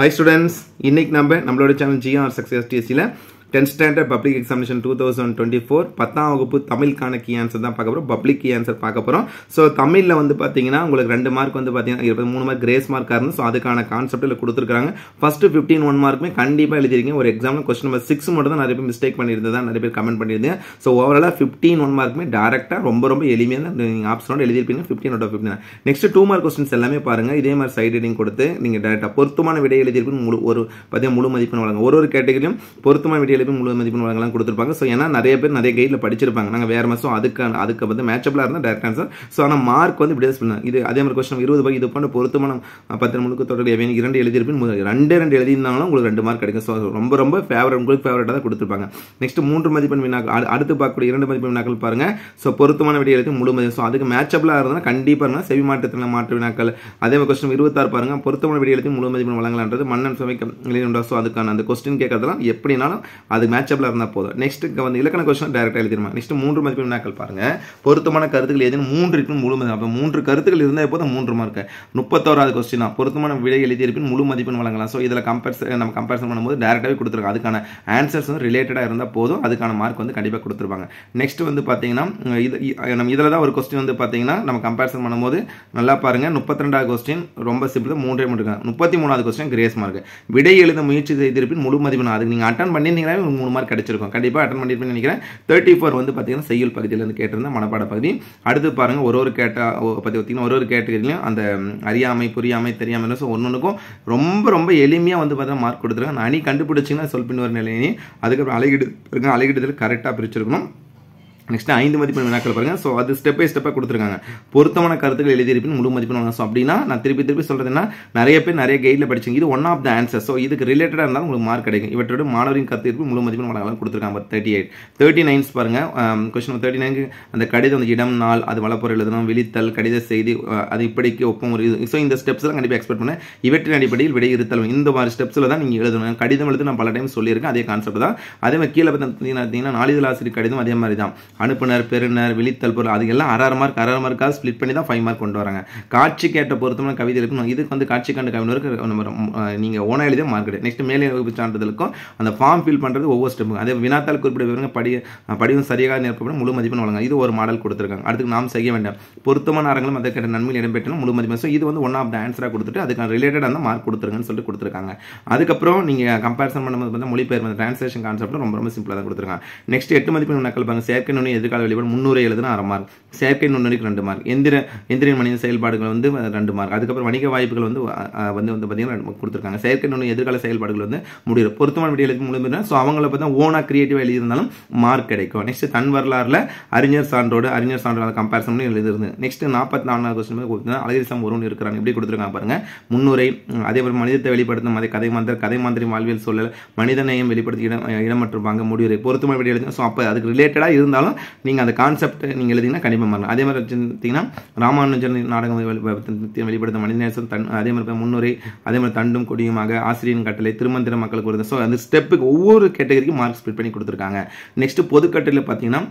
high students இன்றைக்கி நம்ம நம்மளோட சேனல் ஜிஆர் சக்ஸஸ் டிஎஸ்சியில் tenth standard public examination two thousand twenty four பத்தாம் வகுப்பு தமிழுக்கான கீ ஆன்சர் தான் பார்க்க போகிறோம் பப்ளிக் கீ ஆன்சர் பார்க்க போகிறோம் ஸோ தமிழில் வந்து பார்த்தீங்கன்னா உங்களுக்கு ரெண்டு மார்க் வந்து பார்த்தீங்கன்னா இருபது மூணு மார்க் கிரேஸ் மார்க்காக இருந்து ஸோ அதுக்கான கான்செப்ட்டில் கொடுத்துருக்காங்க ஃபஸ்ட்டு ஃபிஃப்டின் ஒன் மார்க்குமே கண்டிப்பாக எழுதிருக்கீங்க ஒரு எக்ஸாமில் கொஸ்டின் நம்பர் சிக்ஸ் மட்டும் தான் நிறைய பேர் மிஸ்டேக் தான் நிறைய பேர் கமெண்ட் பண்ணியிருந்தேன் ஸோ ஓவராலாக ஃபிஃப்டின் ஒன் மார்க்குமே டேரெக்டாக ரொம்ப ரொம்ப எளிமையான நீங்கள் ஆப்ஷனோட எழுதிருப்பீங்க fifteen out of fifteen next two mark questions எல்லாமே பாருங்கள் இதே மாதிரி சைட் ரீடிங் கொடுத்து நீங்கள் டேரெக்டாக பொருத்தமான விடை முழு ஒரு பார்த்தீங்கன்னா முழு மதிப்பெண் வழங்க ஒரு ஒரு கேட்டகரியும் பொருத்தமான விடை கையிலுமே முழு மதிப்பெண் வழங்கலாம் கொடுத்துருப்பாங்க ஸோ ஏன்னா நிறைய பேர் நிறைய கைடில் படிச்சிருப்பாங்க நாங்கள் வேறு மாதம் அதுக்கான அதுக்கு வந்து மேட்சப்பில் இருந்தால் டேரக்ட் ஆன்சர் ஸோ ஆனால் மார்க் வந்து இப்படி தான் இது அதே மாதிரி கொஸ்டின் இருபது பாய் இது போன்ற பொருத்தமான பத்து முழுக்க தொடர்பு இரண்டு எழுதியிருப்பேன் ரெண்டு ரெண்டு எழுதியிருந்தாலும் உங்களுக்கு ரெண்டு மார்க் கிடைக்கும் ஸோ ரொம்ப ரொம்ப ஃபேவரட் உங்களுக்கு ஃபேவரட்டாக தான் கொடுத்துருப்பாங்க நெக்ஸ்ட் மூன்று மதிப்பெண் வினாக்கள் அடுத்து பார்க்கக்கூடிய இரண்டு மதிப்பெண் வினாக்கள் பாருங்கள் ஸோ பொருத்தமான விடை எழுத்து முழு மதிப்பு ஸோ அதுக்கு மேட்சப்பில் இருந்தால் கண்டிப்பாக இருந்தால் செவி மாற்றத்தில் மாற்று வினாக்கள் அதே மாதிரி கொஸ்டின் இருபத்தாறு பாருங்கள் பொருத்தமான விடை எழுத்து முழு மதிப்பெண் வழங்கலான்றது மன்னன் சமைக்க ஸோ அதுக்கான அந்த கொஸ்டின் கேட்கறதெல்லாம் எப்படினாலும் அது மேட்சப்பில் இருந்தால் போதும் நெக்ஸ்ட் இங்கே வந்து இலக்கண கொஸ்டின் டேரெக்டாக எழுதிருமா நெக்ஸ்ட் மூன்று மதிப்பு வினாக்கள் பாருங்கள் பொருத்தமான கருத்துக்கள் எதுவும் மூன்று இருக்குன்னு முழு மதிப்பு அப்போ மூன்று கருத்துக்கள் இருந்தால் போதும் மூன்று மார்க்கு முப்பத்தோராது கொஸ்டினா பொருத்தமான விடை எழுதியிருப்பின் முழு மதிப்பெண் வழங்கலாம் ஸோ இதில் கம்பேர்ஸ் நம்ம கம்பேரிசன் பண்ணும்போது டேரெக்டாகவே கொடுத்துருக்கோம் அதுக்கான ஆன்சர்ஸ் வந்து ரிலேட்டடாக இருந்தால் போதும் அதுக்கான மார்க் வந்து கண்டிப்பாக கொடுத்துருப்பாங்க நெக்ஸ்ட் வந்து பார்த்தீங்கன்னா இது நம்ம இதில் தான் ஒரு கொஸ்டின் வந்து பார்த்தீங்கன்னா நம்ம கம்பேரிசன் பண்ணும்போது நல்லா பாருங்கள் முப்பத்தி ரெண்டாவது கொஸ்டின் ரொம்ப சிம்பிள் மூன்றே மட்டும் இருக்காங்க முப்பத்தி மூணாவது கொஸ்டின் கிரேஸ் மார்க் விடை எழுத முயற்சி செய்திருப்பின் முழு மதிப்பெண் அதுக்கு நீங்கள் அட்டன் பண்ணியிருந்தீங்கன்னா ஒரு மூணு மார்க் கிடைச்சிருக்கும் கண்டிப்பாக அட்டன் பண்ணியிருப்பேன் நினைக்கிறேன் தேர்ட்டி ஃபோர் வந்து பார்த்தீங்கன்னா செய்யுள் பகுதியிலேருந்து கேட்டிருந்தா மனப்பாட பகுதி அடுத்து பாருங்கள் ஒரு ஒரு கேட்டா பற்றி பார்த்தீங்கன்னா ஒரு ஒரு கேட்டகரியிலையும் அந்த அறியாமை புரியாமை தெரியாமல் ஸோ ஒன்றுக்கும் ரொம்ப ரொம்ப எளிமையாக வந்து பார்த்தீங்கன்னா மார்க் கொடுத்துருக்காங்க நான் அணி கண்டுபிடிச்சிங்கன்னா சொல் பின்வரும் நிலையினி அதுக்கப்புறம் அழகிடு அழகிடுதல் கரெக்டாக பிரிச்சிருக்கணும் நெக்ஸ்ட் ஐந்து மதிப்பெண் வினாக்கள் பாருங்க ஸோ அது ஸ்டெப் பை ஸ்டெப்பாக கொடுத்துருக்காங்க பொருத்தமான கருத்துக்கள் எழுதியிருப்பின் முழு மதிப்பெண் வாங்க ஸோ அப்படின்னா நான் திருப்பி திருப்பி சொல்கிறதுன்னா நிறைய பேர் நிறைய கைடில் படிச்சிங்க இது one of the answer so இதுக்கு ரிலேட்டடாக இருந்தாலும் உங்களுக்கு மார்க் கிடைக்கும் இவற்றோட மாணவரின் கருத்து இருப்பு முழு மதிப்பெண் வழங்கலாம் கொடுத்துருக்காங்க தேர்ட்டி எயிட் தேர்ட்டி நைன்ஸ் பாருங்க கொஸ்டின் தேர்ட்டி நைனுக்கு அந்த கடிதம் அந்த இடம் நாள் அது வளப்பொருள் எழுதணும் விழித்தல் கடித செய்தி அது இப்படிக்கு ஒப்பம் ஒரு ஸோ இந்த ஸ்டெப்ஸ்லாம் கண்டிப்பாக எக்ஸ்பெக்ட் பண்ணேன் இவற்றின் அடிப்படையில் விடை இருத்தல் இந்த மாதிரி ஸ்டெப்ஸில் தான் நீங்கள் எழுதணும் கடிதம் எழுதி நான் பல டைம் சொல்லியிருக்கேன் அதே கான்செப்ட் தான் அதே மாதிரி கீழே பார்த்தீங்கன்னா நாளிதழ் ஆசிரியர் கடிதம் அதே மாதிரி தான் அனுப்புனர் பெறுனர் விழித்தல் பொருள் அது எல்லாம் அரை மார்க் அரை மார்க்காக ஸ்பிளிட் பண்ணி தான் ஃபைவ் மார்க் கொண்டு வராங்க காட்சி கேட்ட பொருத்தமான கவிதை இருக்கணும் இதுக்கு வந்து காட்சி கண்ட கவிஞருக்கு நம்ம நீங்கள் ஓன எழுதிய மார்க் நெக்ஸ்ட் மேலே வகுப்பு சான்றிதழுக்கும் அந்த ஃபார்ம் ஃபில் பண்ணுறது ஒவ்வொரு ஸ்டெப் அதே வினாத்தால் குறிப்பிட்ட விவரங்க படி படிவம் சரியாக நிரப்பப்படும் முழு மதிப்பெண் வழங்க இது ஒரு மாடல் கொடுத்துருக்காங்க அடுத்து நாம் செய்ய வேண்டாம் பொருத்தமான அரங்கலும் அதை கேட்ட நன்மையில் இடம்பெற்றாலும் முழு மதிப்பெண் ஸோ இது வந்து ஒன் ஆஃப் த ஆன்சராக கொடுத்துட்டு அதுக்கான ரிலேட்டட் அந்த மார்க் கொடுத்துருங்கன்னு சொல்லிட்டு கொடுத்துருக்காங்க அதுக்கப்புறம் நீங்கள் கம்பேரிசன் பண்ணும்போது பார்த்தா மொழிபெயர்ப்பு டிரான்ஸ்லேஷன் கான்செப்ட் ரொம்ப ரொம்ப சிம்பிளாக தான் கொடுத்துருக்காங்க நெக்ஸ்ட் எட்டு மதிப்பெண் நக்கல் பாருங்க சேர்க்கணும் நுண்ணறிவு எதிர்கால வெளிப்பாடு முன்னூறு எழுதுனா அரை மார்க் செயற்கை நுண்ணறிவுக்கு ரெண்டு மார்க் எந்திர எந்திரன் மனித செயல்பாடுகள் வந்து ரெண்டு மார்க் அதுக்கப்புறம் வணிக வாய்ப்புகள் வந்து வந்து வந்து பார்த்தீங்கன்னா கொடுத்துருக்காங்க செயற்கை நுண்ணு எதிர்கால செயல்பாடுகள் வந்து முடியும் பொருத்தமான விடிய எழுதி முடிஞ்சுனா ஸோ அவங்கள பார்த்தா ஓனாக கிரியேட்டிவாக எழுதியிருந்தாலும் மார்க் கிடைக்கும் நெக்ஸ்ட் தன் வரலாறுல அறிஞர் சான்றோடு அறிஞர் சான்றோட கம்பேரிசன் பண்ணி எழுதிருந்து நெக்ஸ்ட் நாற்பத்தி நாலாவது கொஸ்டின் கொடுத்துருந்தா அழகிசம் ஒரு இருக்கிறாங்க எப்படி கொடுத்துருக்காங்க பாருங்க முன்னுரை அதே போல் மனிதத்தை வெளிப்படுத்தும் அதே கதை மாந்தர் கதை மாந்திரி வாழ்வியல் சூழல் மனிதநேயம் வெளிப்படுத்தி இடம் பாங்க முடிவுரை பொருத்தமான விடிய எழுதி ஸோ அப்போ அதுக்கு ரிலேட்டடாக இருந்தாலும் நீங்கள் அந்த கான்செப்ட் நீங்கள் எழுதிங்கன்னா கண்டிப்பாக மாறலாம் அதே மாதிரி வச்சுருந்தீங்கன்னா ராமானுஜன் நாடகம் வெளிப்படுத்த மனிதநேசம் தன் அதே மாதிரி முன்னுரை அதே மாதிரி தண்டும் கொடியுமாக ஆசிரியன் கட்டளை திருமந்திர மக்களுக்கு ஒரு ஸோ அந்த ஸ்டெப்புக்கு ஒவ்வொரு கேட்டகரிக்கும் மார்க் ஸ்பிட் பண்ணி கொடுத்துருக்காங்க நெக்ஸ்ட் பொதுக்கட்டளையில் பார்த்தீங்கன்னா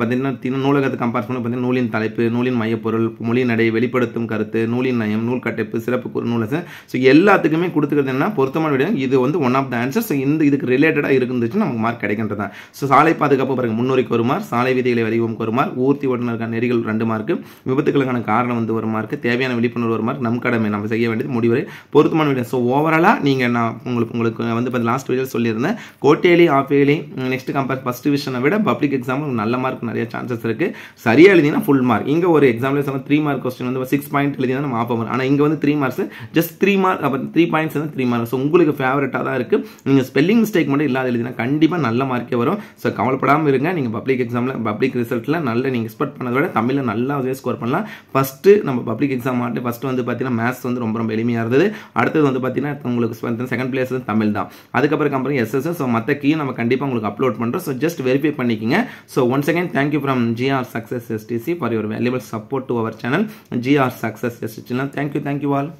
பார்த்தீங்கன்னா நூலகத்தை கம்பேர் பண்ணி பார்த்தீங்கன்னா நூலின் தலைப்பு நூலின் மையப்பொருள் மொழி நடை வெளிப்படுத்தும் கருத்து நூலின் நயம் நூல் கட்டைப்பு சிறப்பு நூலசை ஸோ எல்லாத்துக்குமே கொடுத்துக்கிறது என்ன பொருத்தமான விட இது வந்து one of the answer so இந்த இதுக்கு ரிலேட்டடாக இருந்துச்சு நமக்கு மார்க் கிடைக்கின்றதான் ஸோ சாலை பாதுகாப்பு பாருங்கள் முன்னோரிக்கு ஒரு மார்க் சாலை சாலை விதிகளை வடிவம் ஒரு மார்க் ஊர்த்தி ஓட்டுநருக்கான நெறிகள் ரெண்டு மார்க் விபத்துகளுக்கான காரணம் வந்து ஒரு மார்க் தேவையான விழிப்புணர்வு ஒரு மார்க் நம் கடமை நம்ம செய்ய வேண்டியது முடிவரை பொருத்தமான விட ஸோ ஓவராலாக நீங்கள் நான் உங்களுக்கு உங்களுக்கு வந்து இப்போ லாஸ்ட் வீடியோ சொல்லியிருந்தேன் quarterly half yearly next compare first டிவிஷனை விட பப்ளிக் எக்ஸாம் நல்ல மார்க் நிறைய சான்சஸ் இருக்குது சரியாக எழுதினா ஃபுல் மார்க் இங்கே ஒரு எக்ஸாம்பிள் சொன்னால் த்ரீ மார்க் கொஸ்டின் வந்து சிக்ஸ் பாயிண்ட் எழுதினா நம்ம ஆஃப் ஆனால் இங்கே வந்து three marks just three mark அப்புறம் த்ரீ பாயிண்ட்ஸ் வந்து த்ரீ மார்க் ஸோ உங்களுக்கு ஃபேவரட்டாக தான் இருக்குது நீங்கள் ஸ்பெல்லிங் மிஸ்டேக் மட்டும் இல்லாத எழுதினா கண்டிப்பாக நல்ல மார்க்கே வரும் ஸோ கவலைப்படாமல் இருங்க நீங்கள் பப்ளிக் எக்ஸாமில் பப்ளிக் ரிசல்ட்டில் நல்ல நீங்கள் எக்ஸ்பெக்ட் பண்ணதை விட தமிழில் நல்லாவே ஸ்கோர் பண்ணலாம் ஃபஸ்ட்டு நம்ம பப்ளிக் எக்ஸாம் ஆட்டு ஃபஸ்ட்டு வந்து பார்த்தீங்கன்னா மேத்ஸ் வந்து ரொம்ப ரொம்ப எளிமையாக இருந்தது அடுத்தது வந்து பார்த்தீங்கன்னா உங்களுக்கு செகண்ட் பிளேஸ் வந்து தமிழ் தான் அதுக்கப்புறம் கம்பெனி எஸ்எஸ்எஸ் ஸோ மற்ற கீயும் நம்ம கண்டிப்பாக உங்களுக்கு அப்லோட் பண்ணுறோம் ஸோ ஜஸ்ட் வெரிஃபை பண்ணிக்கோங்க so once again thank you from GR success STC for your valuable support to our channel GR success எஸ்டிசிலாம் தேங்க்யூ தேங்க்யூ ஆல்